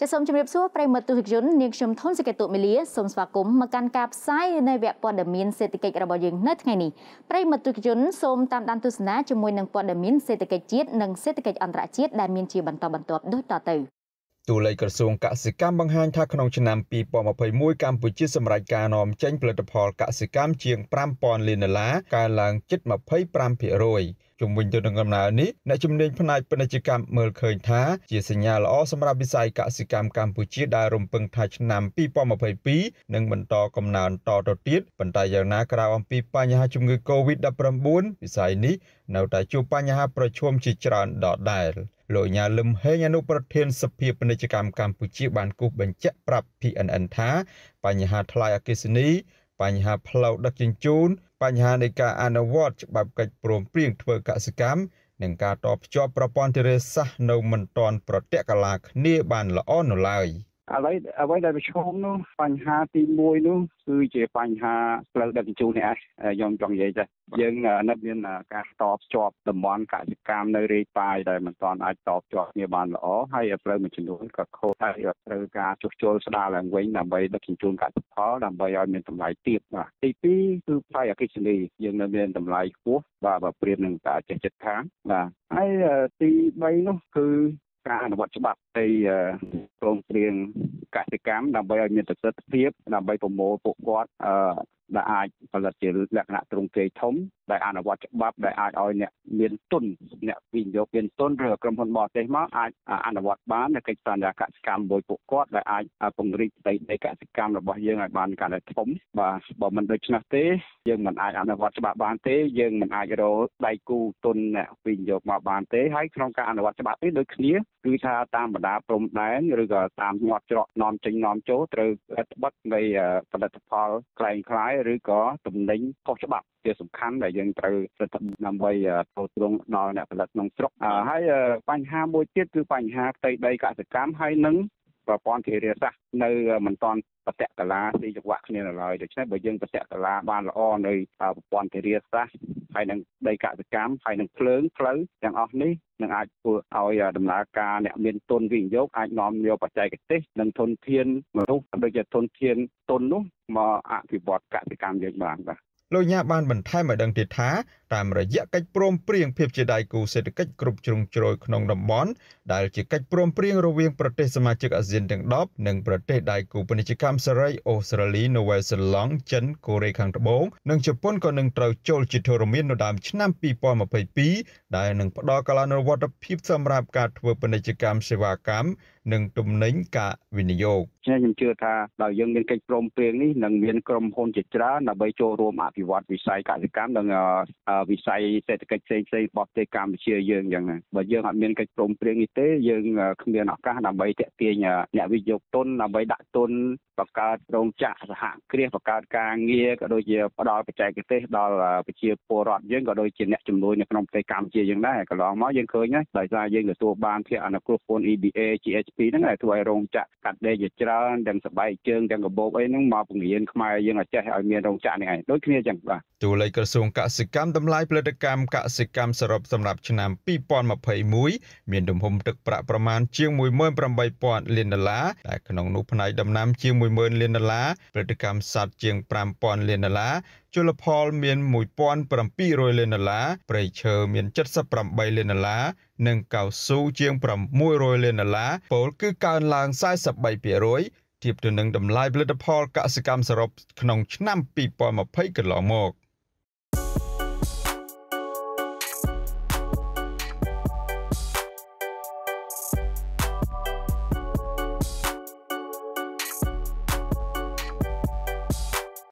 ចាសសូមជម្រាបសួរប្រិមត្តទស្សនិកជននាងខ្ញុំថនសេកតុមេលាសូមស្វាគមន៍មកកាន់ការផ្សាយនៃវគ្គព័ត៌មានសេដ្ឋកិច្ចរបស់យើងនៅថ្ងៃនេះប្រិមត្តទស្សនិកជនសូមតាមដានទស្សនាជាមួយនឹងព័ត៌មានសេដ្ឋកិច្ចជាតិនិងសេដ្ឋកិច្ចអន្តរជាតិដែលមានជាបន្តបន្ទាប់ដូចតទៅទូលេខក្រសួងកសិកម្មបង្ហាញថាក្នុងឆ្នាំ2021កម្ពុជាសម្រេចការនាំចេញផលិតផលកសិកម្មជាង5000លានដុល្លារកើនឡើងជិត25%ជំវិញទៅនឹងដំណើរនេះអ្នកជំនាញផ្នែកពាណិជ្ជកម្មមើលឃើញថាជាសញ្ញាល្អសម្រាប់វិស័យកសិកម្មកម្ពុជាដែលរំពឹងថាឆ្នាំ2022នឹងបន្តកំណើនតទៅទៀតប៉ុន្តែយ៉ាងណាក្រៅអំពីបញ្ហាជំងឺ Covid-19 វិស័យនេះនៅតែជួបបញ្ហាប្រឈមជាច្រើនដដែល លោកញ៉ាលឹមហេងអនុប្រធានសភាពាណិជ្ជកម្មកម្ពុជាបានគូសបញ្ជាក់ប្រាប់ PNN ថា បញ្ហាថ្លៃអគ្គិសនីបញ្ហាផ្លូវដឹកជញ្ជូនបញ្ហានៃការអនុវត្តច្បាប់កិច្ចព្រមព្រៀងធ្វើកសិកម្មនិងការតភ្ជាប់ប្រព័ន្ធធារាសាស្ត្រនៅមិនទាន់ប្រតិកកាលាគ្នាបានល្អនៅឡើយ។អ្វីអ្វីដែលប្រឈមនោះបញ្ហាទី1នោះគឺជាបញ្ហាផ្លូវដឹកជញ្ជូននេះឯងខ្ញុំចង់និយាយចាយើងនៅមានការតបជាប់តំបន់កសិកម្មនៅរាយប៉ាយដែលមិនទាន់អាចតបជាប់គ្នាបានល្អហើយផ្លូវមួយចំនួនក៏ខូចហើយត្រូវការជួសជុលស្ដារឡើងវិញដើម្បីដឹកជញ្ជូនកសិផលដើម្បីឲ្យមានតម្លៃទាបបាទទី2គឺផ្លូវអគិសនីយើងនៅមានតម្លៃខ្ពស់បាទបើប្រៀបនឹងតាចេះចិត្តខាងបាទហើយទី3នោះគឺការអនុវត្តច្បាប់នៃក្រមព្រៀងកសិកម្មដើម្បីឲ្យមានប្រសិទ្ធភាពដើម្បីប្រមូលពួកគាត់ដែលអាចផលិតជាលក្ខណៈទ្រង់ទ្រាយធំដែលអនុវត្តច្បាប់ដែលអាចឲ្យអ្នកមានទុនអ្នកវិនិយោគមានទុនឬក្រុមហ៊ុនបរទេសមកអាចអនុវត្តបាននៅកិច្ចសន្យាកសិកម្មមួយពួកគាត់ដែលអាចពង្រីកផ្ទៃដីកសិកម្មរបស់យើងឲ្យបានកាន់តែធំបាទបើមិនដូច្នេះទេយើងមិនអាចអនុវត្តច្បាប់បានទេយើងមិនអាចរកដៃគូទុនអ្នកវិនិយោគមកបានទេហើយក្នុងការអនុវត្តច្បាប់នេះដូចគ្នាគឺថាតាមបណ្ដាព្រំដែនឬក៏តាមញាត់ច្រកនាំចេញនាំចូលត្រូវអត្ថបទនៃផលិតផលคล้ายៗឬក៏ទំនិញខុសច្បាប់ជាសំខាន់ដែលយើងត្រូវសិទ្ធិដើម្បីចូលទ្រង់ដល់អ្នកផលិតក្នុងស្រុកហើយបញ្ហាមួយទៀតគឺបញ្ហាផ្ទៃដីកសិកម្មហើយនឹងប្រព័ន្ធធារាសាស្ត្រនៅមិនតាន់បតកលាស៊ីចង្វាក់គ្នានៅឡើយដូច្នេះបើយើងបតកលាបានល្អនៅប្រព័ន្ធធារាសាស្ត្រហើយនឹងដីកសិកម្មហើយនឹងភ្លើងផ្លូវទាំងអស់នេះនឹងអាចធ្វើឲ្យដំណើរការអ្នកមានទុនវិនិយោគអាចនាំយកបច្ចេកទេសនិងធនធានមនុស្សដូចជាធនធានទុននោះមកអភិវឌ្ឍកសិកម្មយើងបានបាទលោកញ៉ាបានបន្ថែមឲ្យដឹងទៀតថាតាមរយៈកិច្ចព្រមព្រៀង ភាពជាដៃគូសេដ្ឋកិច្ចគ្រប់ជ្រុងជ្រោយក្នុងតំបន់ដែលជាកិច្ចព្រមព្រៀងរវាងប្រទេសសមាជិកអាស៊ានទាំង10និងប្រទេសដៃគូពាណិជ្ជកម្មសេរីអូស្ត្រាលីនូវែលសេឡង់ចិនកូរ៉េខាងត្បូងនិងជប៉ុនក៏នឹងត្រូវចូលជាធរមាននៅដើមឆ្នាំ2022ដែលនឹងផ្ដល់កលានុវត្តភាពសម្រាប់ការធ្វើពាណិជ្ជកម្មសេវាកម្មនិងទំនិញការវិនិយោគច្នេះខ្ញុំជឿថាដោយយើងមានកិច្ចព្រមព្រៀងនេះនឹងមានក្រុមហ៊ុនជាច្រើនដើម្បីចូលរួមអភិវឌ្ឍវិស័យកសិកម្មនិងវិស័យសេដ្ឋកិច្ចផ្សេងផ្សេងរបស់ប្រទេសកម្ពុជាយើងយ៉ាងណាបើយើងអត់មានកិច្ចព្រមព្រៀងនេះទេយើងគ្មានឱកាសដើម្បីទាក់ទាញអ្នកវិនិយោគទុនដើម្បីដាក់ទុនបង្កើតរោងចក្រសហគ្រាសបង្កើតការងារក៏ដូចជាផ្ដល់បច្ចេកទេសដល់ប្រជាពលរដ្ឋយើងក៏ដូចជាអ្នកជំនួយនៅក្នុងប្រទេសកម្ពុជាយើងដែរកន្លងមកយើងឃើញហើយដោយសារយើងទទួលបានភាគអនុគ្រោះពន្ធ EBA GSP ហ្នឹងហើយធ្វើឲ្យរោងចក្រកាត់ដេរជាច្រើនច្រើនទាំងសបែកជើងទាំងកបោកអីហ្នឹងមកបង្រៀនខ្មែរយើងឲ្យចេះឲ្យមានរោងចក្រនេះឯងដូចគ្នាចឹងបាទទូលេខក្រសួងកសិកម្មតម្លៃផលិតកម្មកសិកម្មសរុបសម្រាប់ឆ្នាំ2021មានទំហំទឹកប្រាក់ប្រមាណជាង18000លានដុល្លារតែក្នុងនោះផ្នែកដំណាំ ជាង10000លានដុល្លារផលិតកម្មសត្វជាង5000លានដុល្លារជលផលមាន1700លានដុល្លារព្រៃឈើមាន78លានដុល្លារនិងកៅស៊ូជាង600លានដុល្លារពោលគឺកើនឡើង43%ធៀបទៅនឹងតម្លៃផលិតផលកសិកម្មសរុបក្នុងឆ្នាំ2020កន្លងមក